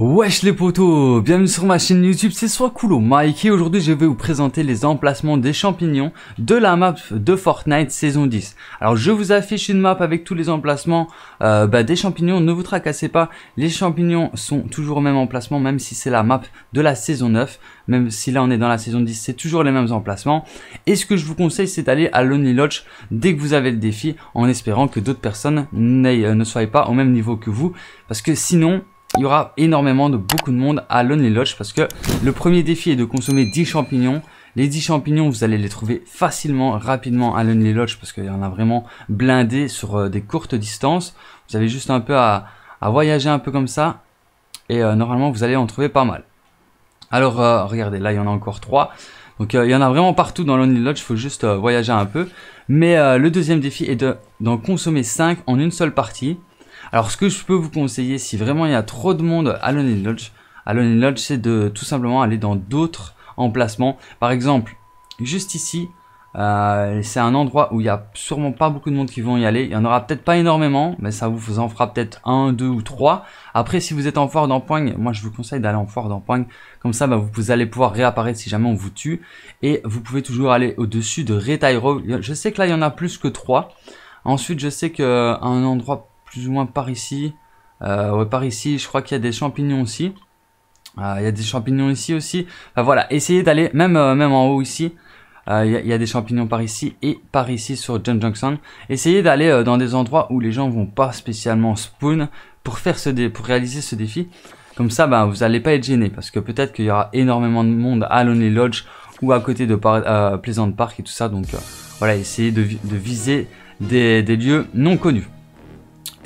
Wesh les potos, bienvenue sur ma chaîne YouTube, c'est soit cool Mike et aujourd'hui je vais vous présenter les emplacements des champignons de la map de Fortnite saison 10. Alors je vous affiche une map avec tous les emplacements euh, bah, des champignons, ne vous tracassez pas, les champignons sont toujours au même emplacement même si c'est la map de la saison 9, même si là on est dans la saison 10 c'est toujours les mêmes emplacements. Et ce que je vous conseille c'est d'aller à Lonely Lodge dès que vous avez le défi en espérant que d'autres personnes euh, ne soient pas au même niveau que vous parce que sinon il y aura énormément de beaucoup de monde à Lonely Lodge parce que le premier défi est de consommer 10 champignons. Les 10 champignons, vous allez les trouver facilement, rapidement à Lonely Lodge parce qu'il y en a vraiment blindé sur euh, des courtes distances. Vous avez juste un peu à, voyager un peu comme ça et euh, normalement vous allez en trouver pas mal. Alors euh, regardez, là il y en a encore 3. Donc il y en a vraiment partout dans Lonely Lodge, il faut juste voyager un peu. Mais le deuxième défi est d'en consommer 5 en une seule partie. Alors ce que je peux vous conseiller, si vraiment il y a trop de monde à Lonely Lodge, à Lonely Lodge, c'est de tout simplement aller dans d'autres emplacements. Par exemple, juste ici, euh, c'est un endroit où il n'y a sûrement pas beaucoup de monde qui vont y aller. Il n'y en aura peut-être pas énormément, mais ça vous en fera peut-être un, deux ou trois. Après, si vous êtes en foire d'empoigne, moi je vous conseille d'aller en foire d'empoigne. Comme ça, bah, vous, allez pouvoir réapparaître si jamais on vous tue. Et vous pouvez toujours aller au-dessus de Retairo. Je sais que là, il y en a plus que trois. Ensuite, je sais qu'un endroit plus ou moins par ici. Euh, ouais, par ici, je crois qu'il y a des champignons aussi. Euh, il y a des champignons ici aussi. Enfin, euh, voilà, essayez d'aller, même, même en haut ici, il y, a des champignons par ici et par ici sur John Johnson. Essayez d'aller dans des endroits où les gens vont pas spécialement spawn pour faire ce pour réaliser ce défi. Comme ça, ben, vous n'allez pas être gêné parce que peut-être qu'il y aura énormément de monde à Lonely Lodge ou à côté de Pleasant Park et tout ça. Donc voilà, essayez de, viser des lieux non connus.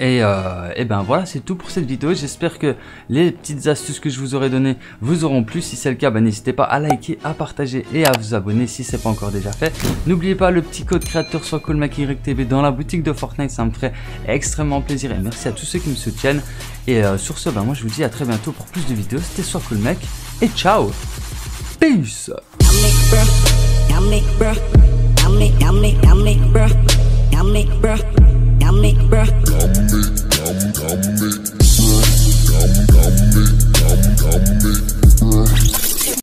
Et, ben voilà, c'est tout pour cette vidéo. J'espère que les petites astuces que je vous aurai données vous auront plu. Si c'est le cas, n'hésitez pas à liker, à partager et à vous abonner si ce c'est pas encore déjà fait. N'oubliez pas le petit code créateur sur dans la boutique de Fortnite. Ça me ferait extrêmement plaisir. Et merci à tous ceux qui me soutiennent. Et sur ce, ben, moi je vous dis à très bientôt pour plus de vidéos. C'était sur cool et ciao. Peace.